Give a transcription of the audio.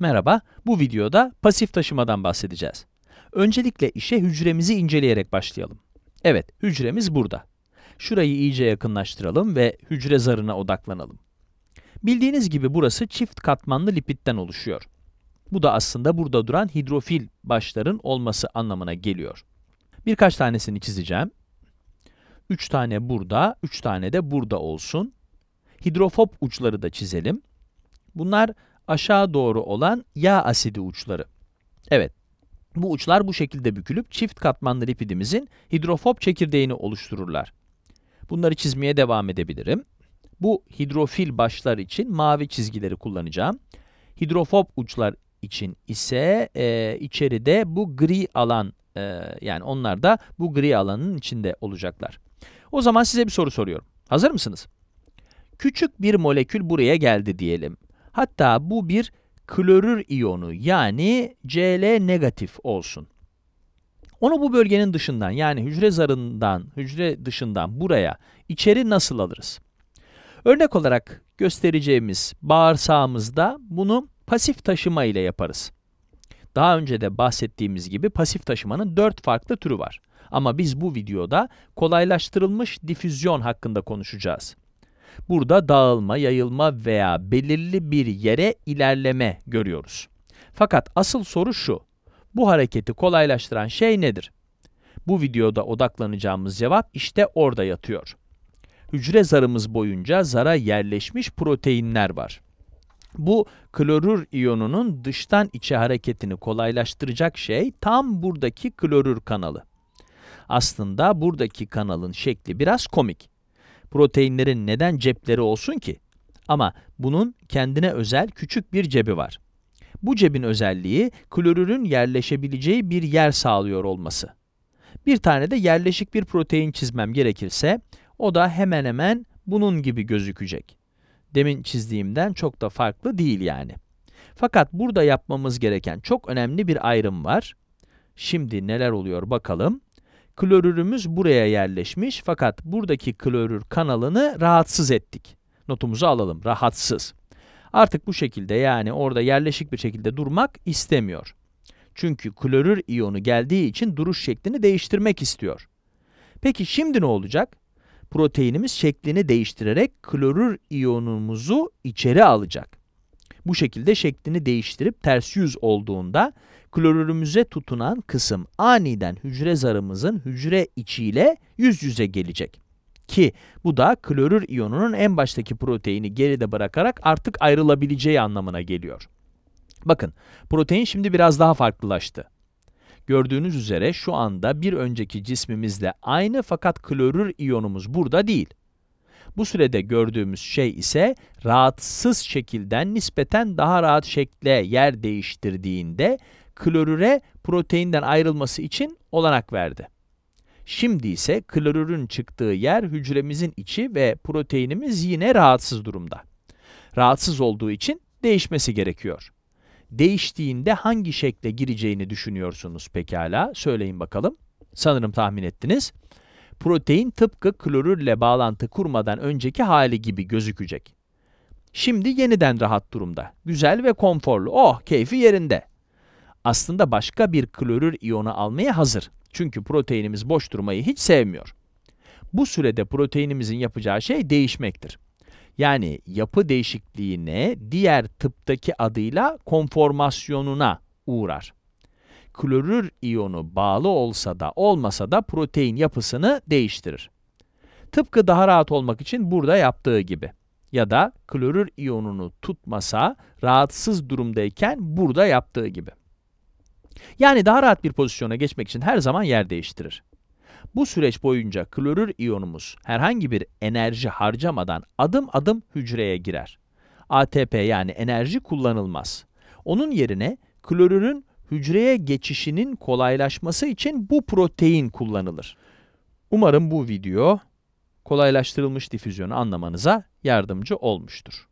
Merhaba, bu videoda pasif taşımadan bahsedeceğiz. Öncelikle işe hücremizi inceleyerek başlayalım. Evet, hücremiz burada. Şurayı iyice yakınlaştıralım ve hücre zarına odaklanalım. Bildiğiniz gibi burası çift katmanlı lipitten oluşuyor. Bu da aslında burada duran hidrofil başların olması anlamına geliyor. Birkaç tanesini çizeceğim. 3 tane burada, 3 tane de burada olsun. Hidrofob uçları da çizelim. Bunlar aşağı doğru olan yağ asidi uçları. Evet, bu uçlar bu şekilde bükülüp çift katmanlı lipidimizin hidrofob çekirdeğini oluştururlar. Bunları çizmeye devam edebilirim. Bu hidrofil başlar için mavi çizgileri kullanacağım. Hidrofob uçlar için ise e, içeride bu gri alan e, yani onlar da bu gri alanın içinde olacaklar. O zaman size bir soru soruyorum. Hazır mısınız? Küçük bir molekül buraya geldi diyelim Hatta bu bir klorür iyonu yani Cl negatif olsun. Onu bu bölgenin dışından yani hücre zarından, hücre dışından buraya içeri nasıl alırız? Örnek olarak göstereceğimiz bağırsağımızda bunu pasif taşıma ile yaparız. Daha önce de bahsettiğimiz gibi pasif taşımanın dört farklı türü var. Ama biz bu videoda kolaylaştırılmış difüzyon hakkında konuşacağız. Burada dağılma, yayılma veya belirli bir yere ilerleme görüyoruz. Fakat asıl soru şu, bu hareketi kolaylaştıran şey nedir? Bu videoda odaklanacağımız cevap işte orada yatıyor. Hücre zarımız boyunca zara yerleşmiş proteinler var. Bu klorür iyonunun dıştan içe hareketini kolaylaştıracak şey tam buradaki klorür kanalı. Aslında buradaki kanalın şekli biraz komik. Proteinlerin neden cepleri olsun ki? Ama bunun kendine özel küçük bir cebi var. Bu cebin özelliği klorürün yerleşebileceği bir yer sağlıyor olması. Bir tane de yerleşik bir protein çizmem gerekirse o da hemen hemen bunun gibi gözükecek. Demin çizdiğimden çok da farklı değil yani. Fakat burada yapmamız gereken çok önemli bir ayrım var. Şimdi neler oluyor bakalım. Klorürümüz buraya yerleşmiş fakat buradaki klorür kanalını rahatsız ettik. Notumuzu alalım. Rahatsız. Artık bu şekilde yani orada yerleşik bir şekilde durmak istemiyor. Çünkü klorür iyonu geldiği için duruş şeklini değiştirmek istiyor. Peki şimdi ne olacak? Proteinimiz şeklini değiştirerek klorür iyonumuzu içeri alacak. Bu şekilde şeklini değiştirip ters yüz olduğunda klorürümüze tutunan kısım aniden hücre zarımızın hücre içiyle yüz yüze gelecek. Ki bu da klorür iyonunun en baştaki proteini geride bırakarak artık ayrılabileceği anlamına geliyor. Bakın protein şimdi biraz daha farklılaştı. Gördüğünüz üzere şu anda bir önceki cismimizle aynı fakat klorür iyonumuz burada değil. Bu sürede gördüğümüz şey ise rahatsız şekilden nispeten daha rahat şekle yer değiştirdiğinde klorüre proteinden ayrılması için olanak verdi. Şimdi ise klorürün çıktığı yer hücremizin içi ve proteinimiz yine rahatsız durumda. Rahatsız olduğu için değişmesi gerekiyor. Değiştiğinde hangi şekle gireceğini düşünüyorsunuz pekala? Söyleyin bakalım. Sanırım tahmin ettiniz. Protein tıpkı klorürle bağlantı kurmadan önceki hali gibi gözükecek. Şimdi yeniden rahat durumda. Güzel ve konforlu. Oh, keyfi yerinde aslında başka bir klorür iyonu almaya hazır. Çünkü proteinimiz boş durmayı hiç sevmiyor. Bu sürede proteinimizin yapacağı şey değişmektir. Yani yapı değişikliğine diğer tıptaki adıyla konformasyonuna uğrar. Klorür iyonu bağlı olsa da olmasa da protein yapısını değiştirir. Tıpkı daha rahat olmak için burada yaptığı gibi. Ya da klorür iyonunu tutmasa rahatsız durumdayken burada yaptığı gibi. Yani daha rahat bir pozisyona geçmek için her zaman yer değiştirir. Bu süreç boyunca klorür iyonumuz herhangi bir enerji harcamadan adım adım hücreye girer. ATP yani enerji kullanılmaz. Onun yerine klorürün hücreye geçişinin kolaylaşması için bu protein kullanılır. Umarım bu video kolaylaştırılmış difüzyonu anlamanıza yardımcı olmuştur.